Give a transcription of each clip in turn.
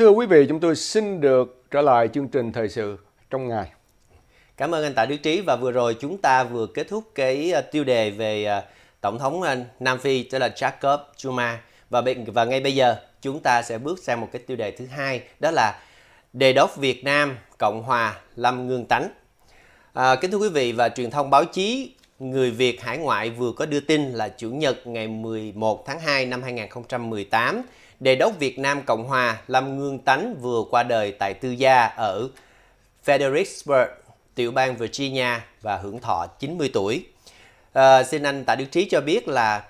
thưa quý vị, chúng tôi xin được trở lại chương trình thời sự trong ngày. Cảm ơn anh Tạ Đức Trí và vừa rồi chúng ta vừa kết thúc cái ờ, tiêu đề về ờ, Tổng thống ờ, Nam Phi tức là Jacob Zuma và và ngay bây giờ chúng ta sẽ bước sang một cái tiêu đề thứ hai đó là đề đốc Việt Nam Cộng hòa Lâm Ngương Tánh. À, kính thưa quý vị và truyền thông báo chí người Việt hải ngoại vừa có đưa tin là chủ nhật ngày 11 tháng 2 năm 2018 đề đốc Việt Nam Cộng Hòa Lâm Ngương Tánh vừa qua đời tại tư gia ở Fredericksburg, tiểu bang Virginia và hưởng thọ 90 tuổi. À, xin anh Tạ Đức Trí cho biết là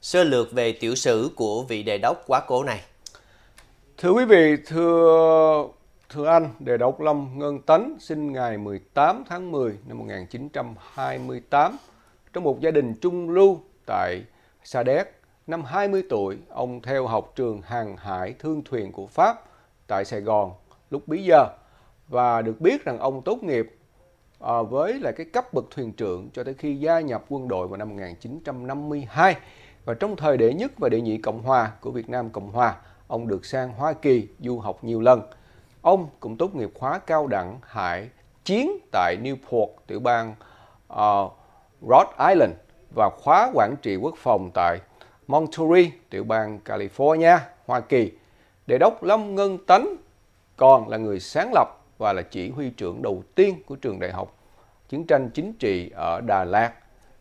sơ lược về tiểu sử của vị đề đốc quá cố này. Thưa quý vị, thưa thưa anh, đề đốc Lâm Ngân Tấn sinh ngày 18 tháng 10 năm 1928 trong một gia đình trung lưu tại Sa Đéc, Năm 20 tuổi, ông theo học trường hàng hải thương thuyền của Pháp tại Sài Gòn lúc bấy giờ và được biết rằng ông tốt nghiệp à, với là cái cấp bậc thuyền trưởng cho tới khi gia nhập quân đội vào năm 1952 và trong thời đệ nhất và đệ nhị Cộng hòa của Việt Nam Cộng hòa ông được sang Hoa Kỳ du học nhiều lần. Ông cũng tốt nghiệp khóa cao đẳng hải chiến tại Newport, tiểu bang uh, Rhode Island và khóa quản trị quốc phòng tại Monterey, tiểu bang California, Hoa Kỳ. Đề đốc Lâm Ngân Tấn còn là người sáng lập và là chỉ huy trưởng đầu tiên của trường đại học chiến tranh chính trị ở Đà Lạt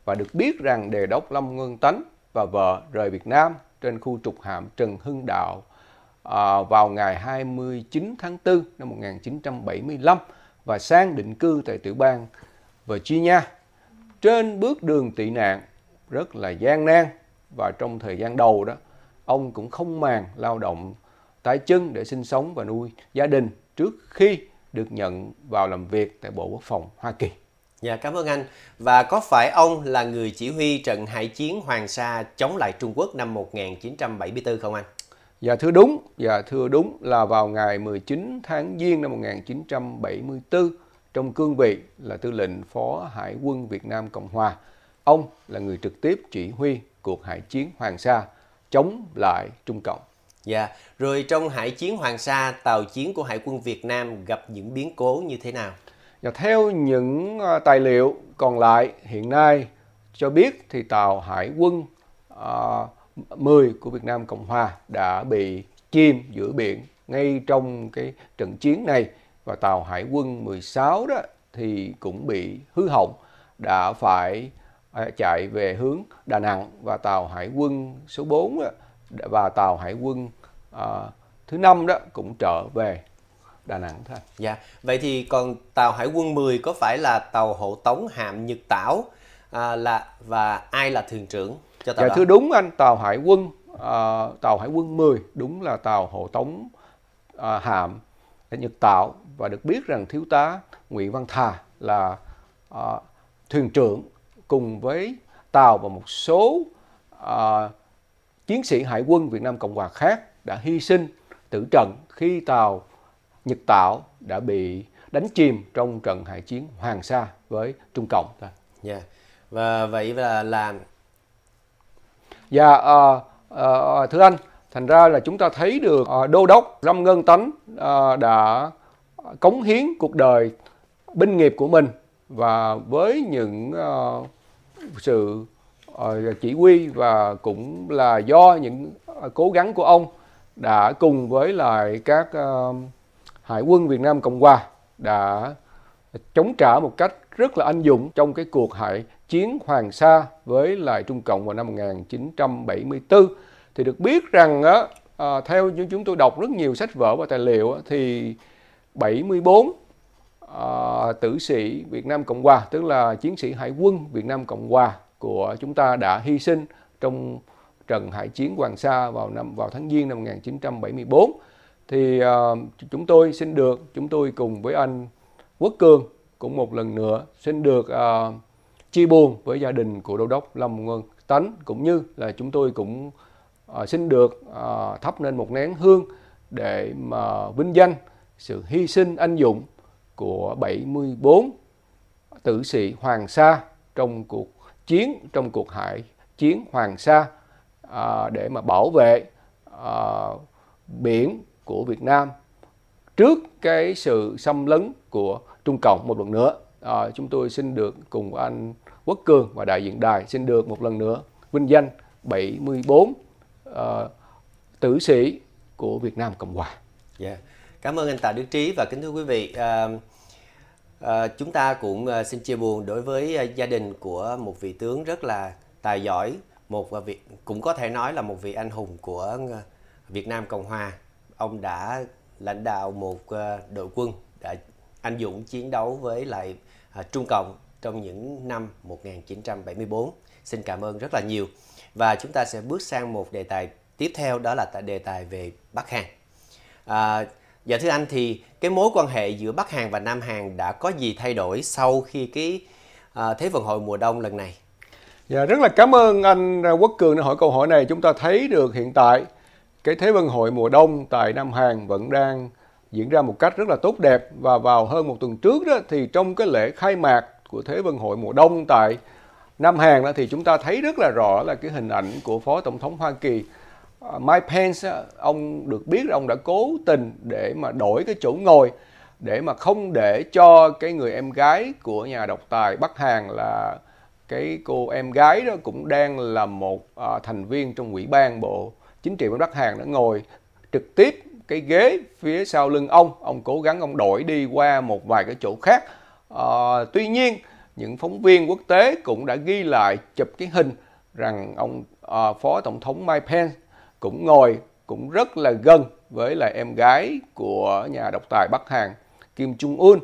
và được biết rằng đề đốc Lâm Ngân Tấn và vợ rời Việt Nam trên khu trục hạm Trần Hưng Đạo à, vào ngày 29 tháng 4 năm 1975 và sang định cư tại tiểu bang Virginia. Trên bước đường tị nạn rất là gian nan và trong thời gian đầu đó ông cũng không màng lao động tái chân để sinh sống và nuôi gia đình trước khi được nhận vào làm việc tại Bộ Quốc phòng Hoa Kỳ. Dạ cảm ơn anh. Và có phải ông là người chỉ huy trận hải chiến Hoàng Sa chống lại Trung Quốc năm 1974 không anh? Dạ thưa đúng, dạ thưa đúng là vào ngày 19 tháng Giêng năm 1974 trong cương vị là tư lệnh Phó Hải quân Việt Nam Cộng Hòa Ông là người trực tiếp chỉ huy cuộc hải chiến Hoàng Sa chống lại Trung Cộng. Dạ, yeah. rồi trong hải chiến Hoàng Sa, tàu chiến của Hải quân Việt Nam gặp những biến cố như thế nào? Và theo những ờ, tài liệu còn lại hiện nay cho biết thì tàu Hải quân uh, ờ, 10 của Việt Nam Cộng Hòa đã bị chìm giữa biển ngay trong cái trận chiến này và tàu Hải quân 16 đó thì cũng bị hư hỏng đã phải À, chạy về hướng Đà Nẵng và tàu hải quân số 4 và tàu hải quân à, thứ năm đó cũng trở về Đà Nẵng thôi. Dạ. Vậy thì còn tàu hải quân 10 có phải là tàu hộ tống hạm Nhật Tảo à, là và ai là thuyền trưởng cho tàu dạ, đó? thưa đúng anh, tàu hải quân à, tàu hải quân 10 đúng là tàu hộ tống à, hạm Nhật Tảo và được biết rằng thiếu tá Nguyễn Văn Thà là à, thuyền trưởng cùng với Tàu và một số à, chiến sĩ hải quân Việt Nam Cộng hòa khác đã hy sinh tử trận khi tàu Nhật Tạo đã bị đánh chìm trong trận hải chiến Hoàng Sa với Trung Cộng. Yeah. Dạ. Dạ. Và vậy là làm. Dạ, yeah, uh, uh, thưa anh, thành ra là chúng ta thấy được uh, đô đốc Lâm Ngân Tấn uh, ờ, đã cống hiến cuộc đời binh nghiệp của mình và với những uh, sự ờ, chỉ huy và cũng là do những ờ, cố gắng của ông đã cùng với lại các ờ, hải quân Việt Nam Cộng Hòa đã chống trả một cách rất là anh dũng trong cái cuộc hải chiến Hoàng Sa với lại Trung Cộng vào năm 1974 thì được biết rằng theo chúng tôi đọc rất nhiều sách vở và tài liệu thì 74 uh, tử sĩ Việt Nam Cộng Hòa tức là chiến sĩ hải quân Việt Nam Cộng Hòa của chúng ta đã hy sinh trong trận hải chiến Hoàng Sa vào năm vào tháng Giêng năm 1974 thì uh, chúng tôi xin được chúng tôi cùng với anh Quốc Cường cũng một lần nữa xin được uh, chia buồn với gia đình của đô đốc Lâm Ngân Tánh cũng như là chúng tôi cũng uh, xin được uh, thắp lên một nén hương để mà vinh danh sự hy sinh anh dũng của 74 tử sĩ Hoàng Sa trong cuộc chiến, trong cuộc hải chiến Hoàng Sa à, để mà bảo vệ à, biển của Việt Nam trước cái sự xâm lấn của Trung Cộng một lần nữa. À, chúng tôi xin được cùng anh Quốc Cường và đại diện đài xin được một lần nữa vinh danh 74 uh, à, tử sĩ của Việt Nam Cộng Hòa. Yeah. Dạ cảm ơn anh Tạ Đức Trí và kính thưa quý vị à, à, chúng ta cũng à, xin chia buồn đối với à, gia đình của một vị tướng rất là tài giỏi một à, vị cũng có thể nói là một vị anh hùng của à, Việt Nam Cộng Hòa ông đã lãnh đạo một đội quân đã anh dũng chiến đấu với lại Trung Cộng trong những năm 1974 xin cảm ơn rất là nhiều và chúng ta sẽ bước sang một đề tài tiếp theo đó là đề tài về Bắc Hàn à, Dạ thưa anh thì cái mối quan hệ giữa Bắc Hàn và Nam Hàn đã có gì thay đổi sau khi cái uh, Thế vận hội mùa đông lần này? Dạ rất là cảm ơn anh à, Quốc Cường đã hỏi câu hỏi này. Chúng ta thấy được hiện tại cái Thế vận hội mùa đông tại Nam Hàn vẫn đang diễn ra một cách rất là tốt đẹp và vào hơn một tuần trước đó thì trong cái lễ khai mạc của Thế vận hội mùa đông tại Nam Hàn đó thì chúng ta thấy rất là rõ là cái hình ảnh của Phó Tổng thống Hoa Kỳ Ờ, Mike Pence ông được biết là ông đã cố tình để mà đổi cái chỗ ngồi để mà không để cho cái người em gái của nhà độc tài Bắc Hàn là cái cô em gái đó cũng đang là một ờ, thành viên trong ủy ban bộ chính trị của Bắc Hàn đã ngồi trực tiếp cái ghế phía sau lưng ông ông cố gắng ông đổi đi qua một vài cái chỗ khác uh, tuy nhiên những phóng viên quốc tế cũng đã ghi lại chụp cái hình rằng ông uh, phó tổng thống Mike Pence cũng ngồi cũng rất là gần với là em gái của nhà độc tài Bắc Hàn Kim Jong Un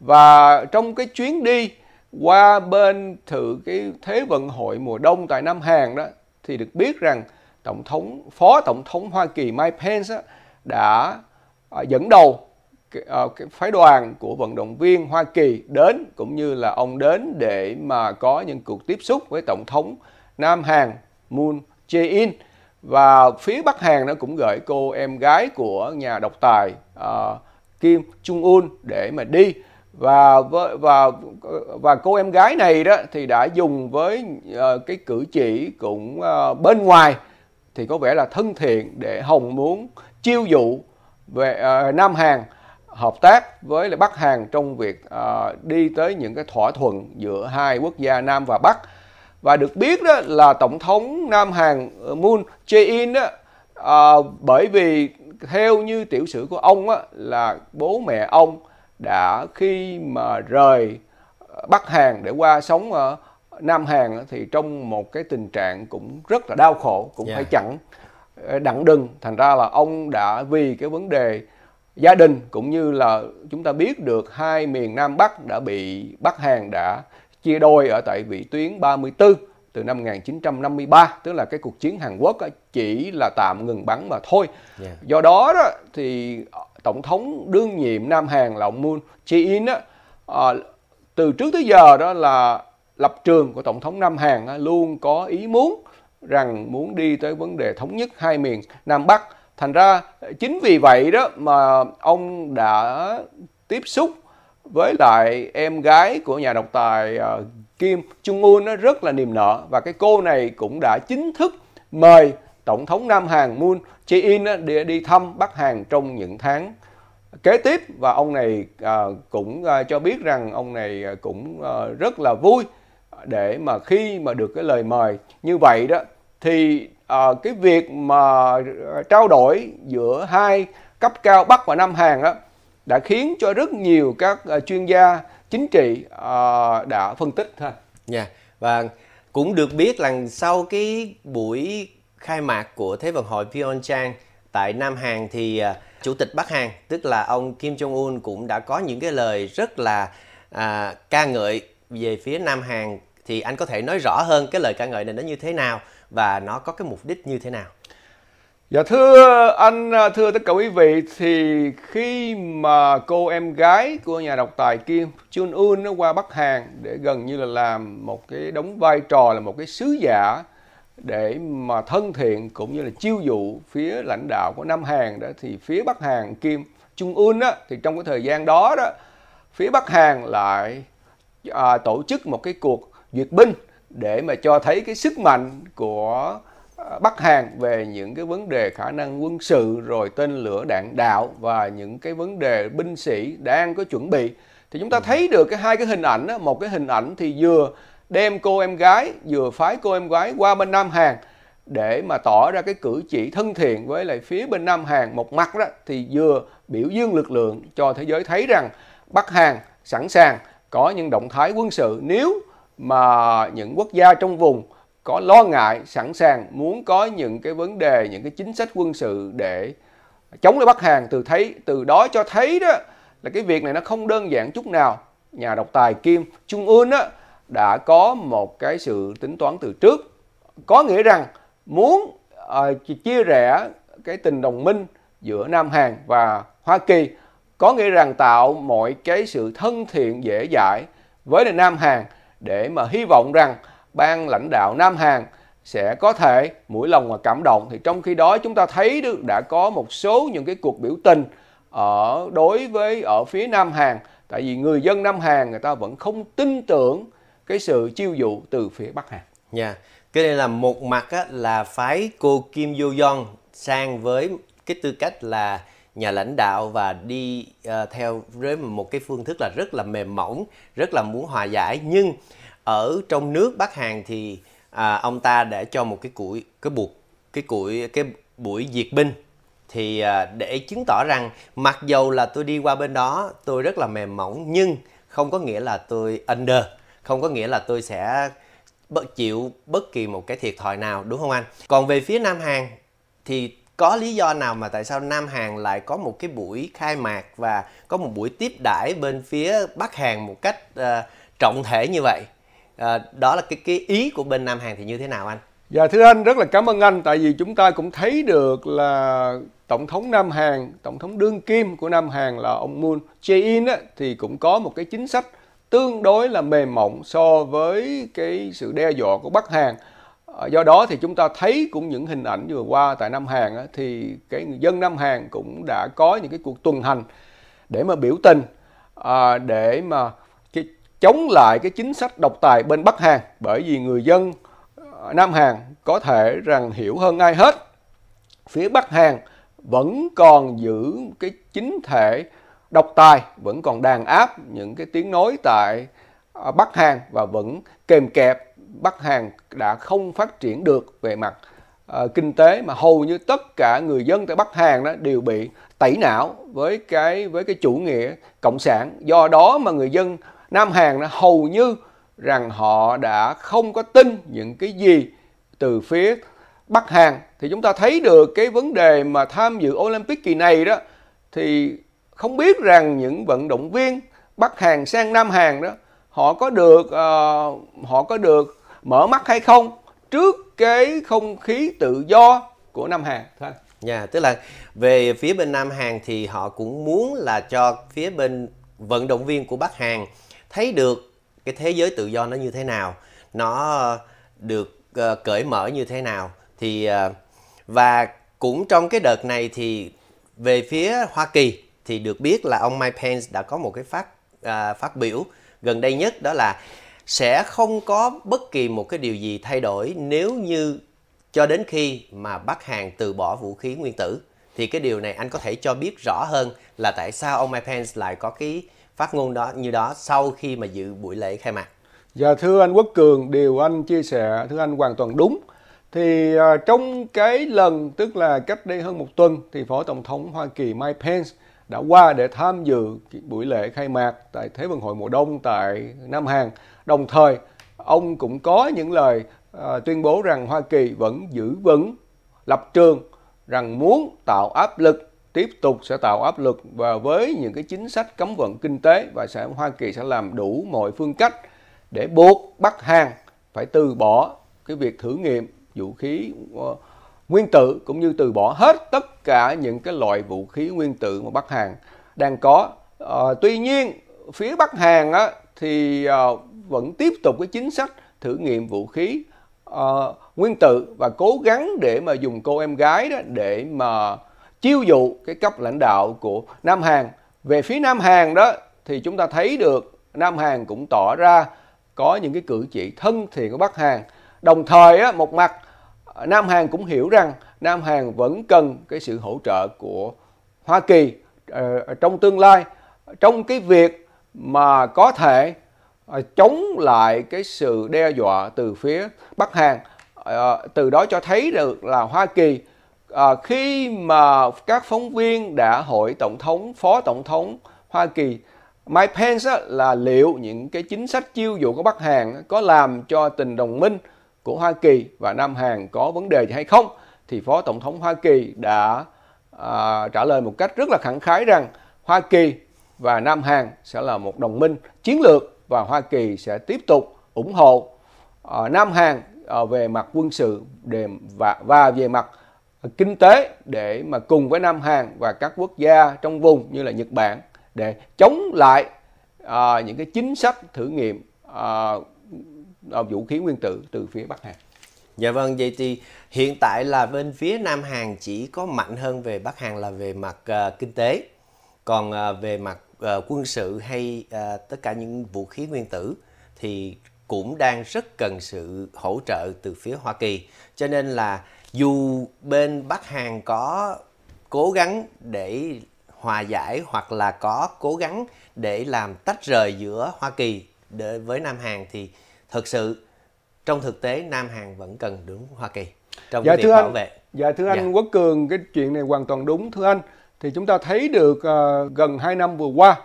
và trong cái chuyến đi qua bên thử cái thế vận hội mùa đông tại Nam Hàn đó thì được biết rằng tổng thống phó tổng thống Hoa Kỳ Mike Pence đã à, dẫn đầu à, cái phái đoàn của vận động viên Hoa Kỳ đến cũng như là ông đến để mà có những cuộc tiếp xúc với tổng thống Nam Hàn Moon Jae-in và phía Bắc Hàn nó cũng gửi cô em gái của nhà độc tài uh, Kim Jong Un để mà đi và và và cô em gái này đó thì đã dùng với uh, cái cử chỉ cũng uh, bên ngoài thì có vẻ là thân thiện để Hồng muốn chiêu dụ về uh, Nam Hàn hợp tác với lại Bắc Hàn trong việc uh, đi tới những cái thỏa thuận giữa hai quốc gia Nam và Bắc và được biết đó là tổng thống Nam Hàn ờ, Moon Jae-in đó à, bởi vì theo như tiểu sử của ông á, là bố mẹ ông đã khi mà rời ờ, Bắc Hàn để qua sống ở Nam Hàn thì trong một cái tình trạng cũng rất là đau khổ cũng yeah. phải chặn đặng đừng thành ra là ông đã vì cái vấn đề gia đình cũng như là chúng ta biết được hai miền Nam Bắc đã bị Bắc Hàn đã chia đôi ở tại vị tuyến 34 từ năm 1953 tức là cái cuộc chiến Hàn Quốc chỉ là tạm ngừng bắn mà thôi. Yeah. Dạ. Do đó, đó thì ờ, tổng thống đương nhiệm Nam Hàn là ông Moon Jae-in à, từ trước tới giờ đó là lập trường của tổng thống Nam Hàn luôn có ý muốn rằng muốn đi tới vấn đề thống nhất hai miền Nam Bắc. Thành ra chính vì vậy đó mà ông đã tiếp xúc với lại em gái của nhà độc tài ờ, Kim Jong Un nó rất là niềm nợ và cái cô này cũng đã chính thức mời tổng thống Nam Hàn Moon Jae-in đi, đi thăm Bắc Hàn trong những tháng kế tiếp và ông này à, cũng à, cho biết rằng ông này cũng à, rất là vui để mà khi mà được cái lời mời như vậy đó thì à, cái việc mà trao đổi giữa hai cấp cao Bắc và Nam Hàn đó đã khiến cho rất nhiều các ờ, chuyên gia chính trị ờ, đã phân tích thôi, Dạ. Yeah. Và cũng được biết là sau cái buổi khai mạc của Thế vận hội Pyeongchang tại Nam Hàn thì ờ, chủ tịch Bắc Hàn tức là ông Kim Jong Un cũng đã có những cái lời rất là à, ca ngợi về phía Nam Hàn thì anh có thể nói rõ hơn cái lời ca ngợi này nó như thế nào và nó có cái mục đích như thế nào? Dạ thưa anh, thưa tất cả quý vị thì khi mà cô em gái của nhà độc tài Kim Chun Un nó qua Bắc Hàn để gần như là làm một cái đóng vai trò là một cái sứ giả để mà thân thiện cũng như là chiêu dụ phía lãnh đạo của Nam Hàn đó thì phía Bắc Hàn Kim Chung Un đó thì trong cái thời gian đó đó phía Bắc Hàn lại à, tổ chức một cái cuộc duyệt binh để mà cho thấy cái sức mạnh của Bắc Hàn về những cái vấn đề khả năng quân sự rồi tên lửa đạn đạo và những cái vấn đề binh sĩ đang có chuẩn bị thì chúng ta ừ. thấy được cái hai cái hình ảnh đó. một cái hình ảnh thì vừa đem cô em gái vừa phái cô em gái qua bên Nam Hàn để mà tỏ ra cái cử chỉ thân thiện với lại phía bên Nam Hàn một mặt đó thì vừa biểu dương lực lượng cho thế giới thấy rằng Bắc Hàn sẵn sàng có những động thái quân sự nếu mà những quốc gia trong vùng có lo ngại sẵn sàng muốn có những cái vấn đề những cái chính sách quân sự để chống lại Bắc Hàn từ thấy từ đó cho thấy đó là cái việc này nó không đơn giản chút nào nhà độc tài Kim Trung Un đó đã có một cái sự tính toán từ trước có nghĩa rằng muốn uh, chia rẽ cái tình đồng minh giữa Nam Hàn và Hoa Kỳ có nghĩa rằng tạo mọi cái sự thân thiện dễ dãi với Nam Hàn để mà hy vọng rằng ban lãnh đạo Nam Hàn sẽ có thể mũi lòng và cảm động thì trong khi đó chúng ta thấy được đã có một số những cái cuộc biểu tình ở đối với ở phía Nam Hàn tại vì người dân Nam Hàn người ta vẫn không tin tưởng cái sự chiêu dụ từ phía Bắc Hàn. Nha. Dạ. Yeah. Cái này là một mặt á, là phái cô Kim Yo Jong sang với cái tư cách là nhà lãnh đạo và đi uh, theo với một cái phương thức là rất là mềm mỏng, rất là muốn hòa giải nhưng ở trong nước Bắc Hàn thì à, ông ta đã cho một cái củi cái buộc cái củi cái buổi diệt binh thì à, để chứng tỏ rằng mặc dầu là tôi đi qua bên đó tôi rất là mềm mỏng nhưng không có nghĩa là tôi under không có nghĩa là tôi sẽ chịu bất kỳ một cái thiệt thòi nào đúng không anh còn về phía nam hàn thì có lý do nào mà tại sao Nam Hàn lại có một cái buổi khai mạc và có một buổi tiếp đãi bên phía Bắc Hàn một cách uh, trọng thể như vậy? Ờ, đó là cái cái ý của bên Nam Hàn thì như thế nào anh? Dạ thưa anh rất là cảm ơn anh tại vì chúng ta cũng thấy được là tổng thống Nam Hàn, tổng thống đương kim của Nam Hàn là ông Moon Jae-in thì cũng có một cái chính sách tương đối là mềm mỏng so với cái sự đe dọa của Bắc Hàn. Ờ, do đó thì chúng ta thấy cũng những hình ảnh vừa qua tại Nam Hàn á, thì cái người dân Nam Hàn cũng đã có những cái cuộc tuần hành để mà biểu tình à, để mà chống lại cái chính sách độc tài bên Bắc Hàn bởi vì người dân ờ, Nam Hàn có thể rằng hiểu hơn ai hết phía Bắc Hàn vẫn còn giữ cái chính thể độc tài vẫn còn đàn áp những cái tiếng nói tại ờ, Bắc Hàn và vẫn kèm kẹp Bắc Hàn đã không phát triển được về mặt uh, kinh tế mà hầu như tất cả người dân tại Bắc Hàn đó đều bị tẩy não với cái với cái chủ nghĩa cộng sản do đó mà người dân Nam Hàn đã hầu như rằng họ đã không có tin những cái gì từ phía Bắc Hàn thì chúng ta thấy được cái vấn đề mà tham dự Olympic kỳ này đó thì không biết rằng những vận động viên Bắc Hàn sang Nam Hàn đó họ có được uh, họ có được mở mắt hay không trước cái không khí tự do của Nam Hàn. Dạ, yeah, tức là về phía bên Nam Hàn thì họ cũng muốn là cho phía bên vận động viên của Bắc Hàn thấy được cái thế giới tự do nó như thế nào nó ờ, được uh, cởi mở như thế nào thì uh, và cũng trong cái đợt này thì về phía Hoa Kỳ thì được biết là ông Mike Pence đã có một cái phát uh, phát biểu gần đây nhất đó là sẽ không có bất kỳ một cái điều gì thay đổi nếu như cho đến khi mà Bắc Hàn từ bỏ vũ khí nguyên tử thì cái điều này anh có thể cho biết rõ hơn là tại sao ông Mike Pence lại có cái phát ngôn đó như đó sau khi mà dự buổi lễ khai mạc. Dạ thưa anh Quốc Cường, điều anh chia sẻ thưa anh hoàn toàn đúng. Thì uh, trong cái lần tức là cách đây hơn một tuần thì Phó Tổng thống Hoa Kỳ Mike Pence đã qua để tham dự buổi lễ khai mạc tại Thế vận hội mùa đông tại Nam Hàn. Đồng thời, ông cũng có những lời uh, tuyên bố rằng Hoa Kỳ vẫn giữ vững lập trường rằng muốn tạo áp lực tiếp tục sẽ tạo áp lực và với những cái chính sách cấm vận kinh tế và sẽ Hoa Kỳ sẽ làm đủ mọi phương cách để buộc Bắc Hàn phải từ bỏ cái việc thử nghiệm vũ khí ờ, nguyên tử cũng như từ bỏ hết tất cả những cái loại vũ khí nguyên tử mà Bắc Hàn đang có. À, tuy nhiên phía Bắc Hàn á, thì à, vẫn tiếp tục cái chính sách thử nghiệm vũ khí à, nguyên tử và cố gắng để mà dùng cô em gái đó để mà chiêu dụ cái cấp lãnh đạo của Nam Hàn. Về phía Nam Hàn đó thì chúng ta thấy được Nam Hàn cũng tỏ ra có những cái cử chỉ thân thiện của Bắc Hàn. Đồng thời á, một mặt Nam Hàn cũng hiểu rằng Nam Hàn vẫn cần cái sự hỗ trợ của Hoa Kỳ ờ, trong tương lai trong cái việc mà có thể ờ, chống lại cái sự đe dọa từ phía Bắc Hàn. Ờ, từ đó cho thấy được là Hoa Kỳ à, khi mà các phóng viên đã hỏi tổng thống phó tổng thống Hoa Kỳ Mike Pence á, là liệu những cái chính sách chiêu dụ của Bắc Hàn có làm cho tình đồng minh của Hoa Kỳ và Nam Hàn có vấn đề gì hay không thì phó tổng thống Hoa Kỳ đã à, trả lời một cách rất là khẳng khái rằng Hoa Kỳ và Nam Hàn sẽ là một đồng minh chiến lược và Hoa Kỳ sẽ tiếp tục ủng hộ à, Nam Hàn à, về mặt quân sự để, và, và về mặt kinh tế để mà cùng với Nam Hàn và các quốc gia trong vùng như là Nhật Bản để chống lại à, những cái chính sách thử nghiệm à, à, vũ khí nguyên tử từ phía Bắc Hàn. Dạ vâng, vậy thì hiện tại là bên phía Nam Hàn chỉ có mạnh hơn về Bắc Hàn là về mặt uh, kinh tế, còn uh, về mặt uh, quân sự hay uh, tất cả những vũ khí nguyên tử thì cũng đang rất cần sự hỗ trợ từ phía Hoa Kỳ. Cho nên là dù bên Bắc Hàn có cố gắng để hòa giải hoặc là có cố gắng để làm tách rời giữa Hoa Kỳ để với Nam Hàn thì thực sự trong thực tế Nam Hàn vẫn cần đứng Hoa Kỳ trong dạ, việc thưa bảo anh, vệ. Dạ thưa dạ. anh Quốc Cường cái chuyện này hoàn toàn đúng thưa anh. Thì chúng ta thấy được uh, gần 2 năm vừa qua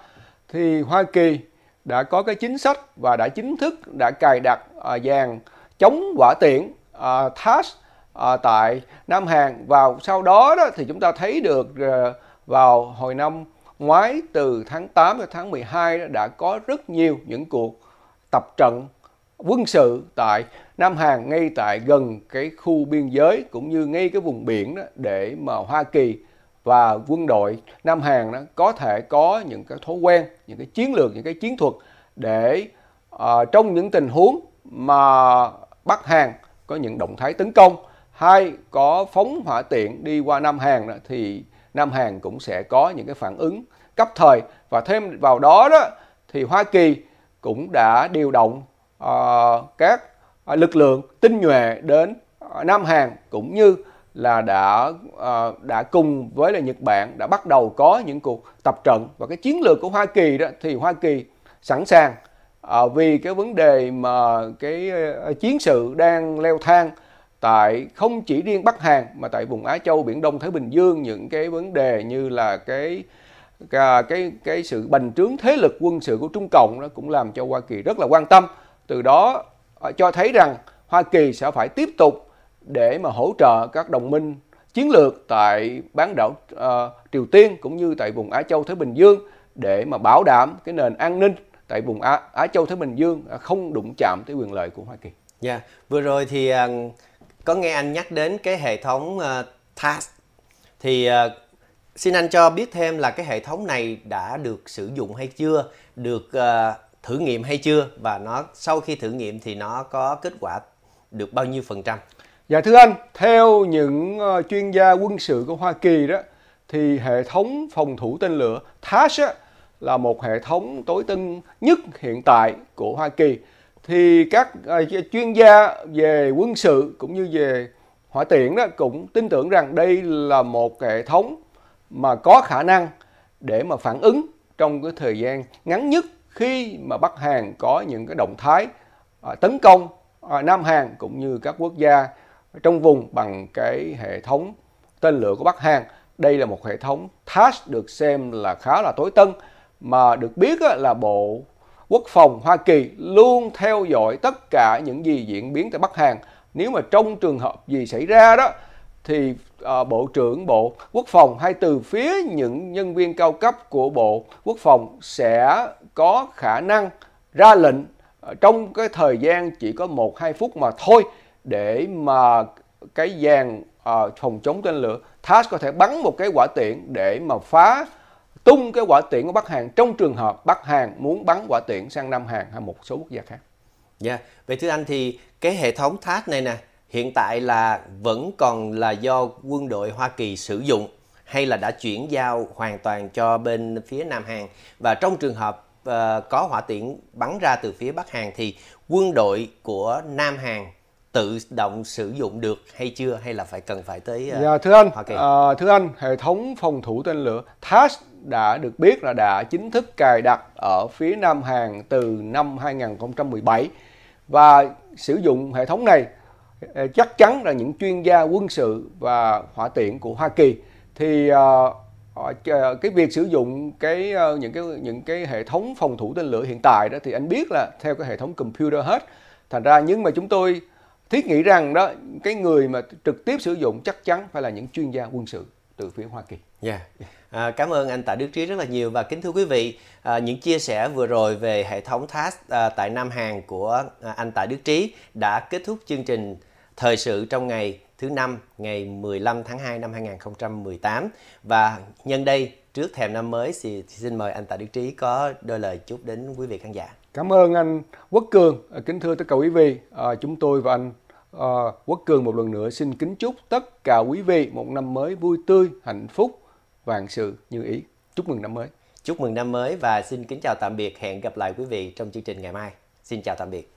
thì Hoa Kỳ đã có cái chính sách và đã chính thức đã cài đặt uh, dàn chống quả tiễn uh, ờ, THAAD à, tại Nam Hàn và sau đó, đó thì chúng ta thấy được ờ, vào hồi năm ngoái từ tháng 8 đến tháng 12 đó, đã có rất nhiều những cuộc tập trận quân sự tại Nam Hàn ngay tại gần cái khu biên giới cũng như ngay cái vùng biển đó để mà Hoa Kỳ và quân đội Nam Hàn đó có thể có những cái thói quen, những cái chiến lược, những cái chiến thuật để uh, trong những tình huống mà Bắc Hàn có những động thái tấn công hai có phóng hỏa tiện đi qua Nam Hàn thì Nam Hàn cũng sẽ có những cái phản ứng cấp thời và thêm vào đó đó thì Hoa Kỳ cũng đã điều động uh, các uh, lực lượng tinh nhuệ đến uh, Nam Hàn cũng như là đã uh, đã cùng với là Nhật Bản đã bắt đầu có những cuộc tập trận và cái chiến lược của Hoa Kỳ đó thì Hoa Kỳ sẵn sàng uh, vì cái vấn đề mà cái uh, chiến sự đang leo thang tại không chỉ riêng Bắc Hàn mà tại vùng Á Châu, Biển Đông, Thái Bình Dương những cái vấn đề như là cái cái à, cái, cái sự bành trướng thế lực quân sự của Trung Cộng nó cũng làm cho Hoa Kỳ rất là quan tâm. Từ đó à, cho thấy rằng Hoa Kỳ sẽ phải tiếp tục để mà hỗ trợ các đồng minh chiến lược tại bán đảo uh, Triều Tiên cũng như tại vùng Á Châu Thái Bình Dương để mà bảo đảm cái nền an ninh tại vùng Á, Á Châu Thái Bình Dương không đụng chạm tới quyền lợi của Hoa Kỳ. Dạ, yeah. vừa rồi thì uh có nghe anh nhắc đến cái hệ thống uh, task thì uh, xin anh cho biết thêm là cái hệ thống này đã được sử dụng hay chưa được uh, thử nghiệm hay chưa và nó sau khi thử nghiệm thì nó có kết quả được bao nhiêu phần trăm dạ thưa anh theo những uh, chuyên gia quân sự của hoa kỳ đó thì hệ thống phòng thủ tên lửa THAAD là một hệ thống tối tân nhất hiện tại của Hoa Kỳ thì các à, chuyên gia về quân sự cũng như về hỏa tiễn đó cũng tin tưởng rằng đây là một hệ thống mà có khả năng để mà phản ứng trong cái thời gian ngắn nhất khi mà Bắc Hàn có những cái động thái à, tấn công à, Nam Hàn cũng như các quốc gia trong vùng bằng cái hệ thống tên lửa của Bắc Hàn. Đây là một hệ thống THAAD được xem là khá là tối tân mà được biết là Bộ Quốc phòng Hoa Kỳ luôn theo dõi tất cả những gì diễn biến tại Bắc Hàn. Nếu mà trong trường hợp gì xảy ra đó thì à, Bộ trưởng Bộ Quốc phòng hay từ phía những nhân viên cao cấp của Bộ Quốc phòng sẽ có khả năng ra lệnh ờ, trong cái thời gian chỉ có 1-2 phút mà thôi để mà cái dàn à, phòng chống tên lửa TASS có thể bắn một cái quả tiện để mà phá tung cái quả tiễn của Bắc Hàn trong trường hợp Bắc Hàn muốn bắn quả tiễn sang Nam Hàn hay một số quốc gia khác. Dạ, yeah. vậy thưa anh thì cái hệ thống thác này nè hiện tại là vẫn còn là do quân đội Hoa Kỳ sử dụng hay là đã chuyển giao hoàn toàn cho bên phía Nam Hàn và trong trường hợp uh, có hỏa tiễn bắn ra từ phía Bắc Hàn thì quân đội của Nam Hàn tự động sử dụng được hay chưa hay là phải cần phải tới uh, à, yeah, dạ, thưa anh Hoa Uh, thưa anh hệ thống phòng thủ tên lửa THAS đã được biết là đã chính thức cài đặt ở phía Nam Hàn từ năm 2017 và sử dụng hệ thống này à, chắc chắn là những chuyên gia quân sự và hỏa tiễn của Hoa Kỳ thì uh, cái việc sử dụng cái uh, những cái những cái hệ thống phòng thủ tên lửa hiện tại đó thì anh biết là theo cái hệ thống computer hết thành ra nhưng mà chúng tôi thiết nghĩ rằng đó cái người mà trực tiếp sử dụng chắc chắn phải là những chuyên gia quân sự từ phía Hoa Kỳ. Yeah. Dạ. À, cảm ơn anh Tạ Đức Trí rất là nhiều và kính thưa quý vị à, những chia sẻ vừa rồi về hệ thống TAS à, tại Nam Hàn của à, anh Tạ Đức Trí đã kết thúc chương trình thời sự trong ngày thứ năm ngày 15 tháng 2 năm 2018 và nhân đây trước thềm năm mới thì xin mời anh Tạ Đức Trí có đôi lời chúc đến quý vị khán giả. Cảm ơn anh Quốc Cường, à, kính thưa tất cả quý vị, à, chúng tôi và anh À, Quốc Cường một lần nữa xin kính chúc tất cả quý vị một năm mới vui tươi, hạnh phúc, vạn sự như ý. Chúc mừng năm mới. Chúc mừng năm mới và xin kính chào tạm biệt. Hẹn gặp lại quý vị trong chương trình ngày mai. Xin chào tạm biệt.